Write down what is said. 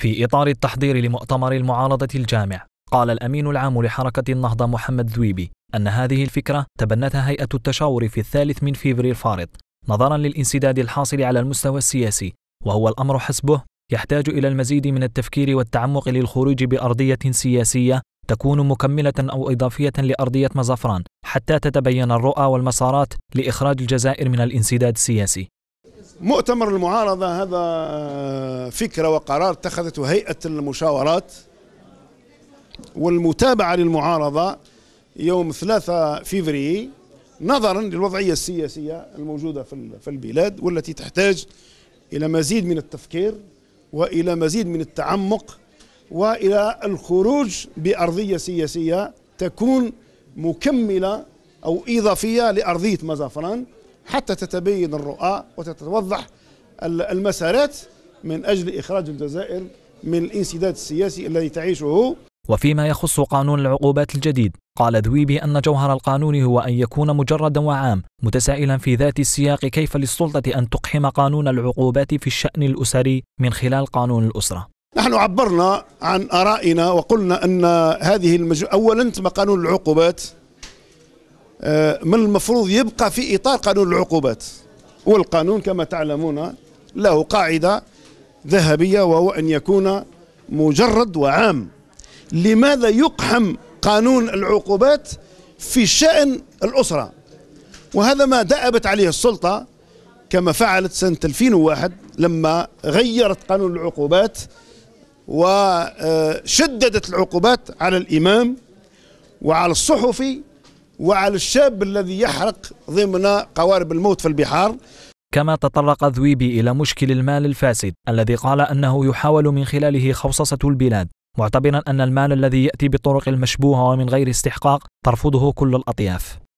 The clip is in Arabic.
في إطار التحضير لمؤتمر المعارضة الجامع قال الأمين العام لحركة النهضة محمد ذويبي أن هذه الفكرة تبنتها هيئة التشاور في الثالث من فبراير الفارط نظرا للانسداد الحاصل على المستوى السياسي وهو الأمر حسبه يحتاج إلى المزيد من التفكير والتعمق للخروج بأرضية سياسية تكون مكملة أو إضافية لأرضية مزفران حتى تتبين الرؤى والمسارات لإخراج الجزائر من الانسداد السياسي مؤتمر المعارضة هذا آه، فكرة وقرار اتخذته هيئة المشاورات والمتابعة للمعارضة يوم 3 فيفري نظرا للوضعية السياسية الموجودة في البلاد والتي تحتاج إلى مزيد من التفكير وإلى مزيد من التعمق وإلى الخروج بأرضية سياسية تكون مكملة أو إضافية لأرضية مزافران حتى تتبين الرؤى وتتوضح المسارات من أجل إخراج الجزائر من الانسداد السياسي الذي تعيشه وفيما يخص قانون العقوبات الجديد قال ذويبي أن جوهر القانون هو أن يكون مجردا وعام متسائلا في ذات السياق كيف للسلطة أن تقحم قانون العقوبات في الشأن الأسري من خلال قانون الأسرة نحن عبرنا عن آرائنا وقلنا أن هذه المج... أولا قانون العقوبات آه، من المفروض يبقى في إطار قانون العقوبات والقانون كما تعلمون له قاعدة ذهبية وهو أن يكون مجرد وعام لماذا يقحم قانون العقوبات في شأن الأسرة وهذا ما دأبت عليه السلطة كما فعلت سنة 2001 لما غيرت قانون العقوبات وشددت العقوبات على الإمام وعلى الصحفي وعلى الشاب الذي يحرق ضمن قوارب الموت في البحار كما تطرق ذويبي إلى مشكل المال الفاسد الذي قال أنه يحاول من خلاله خوصصة البلاد معتبرا أن المال الذي يأتي بطرق المشبوهة ومن غير استحقاق ترفضه كل الأطياف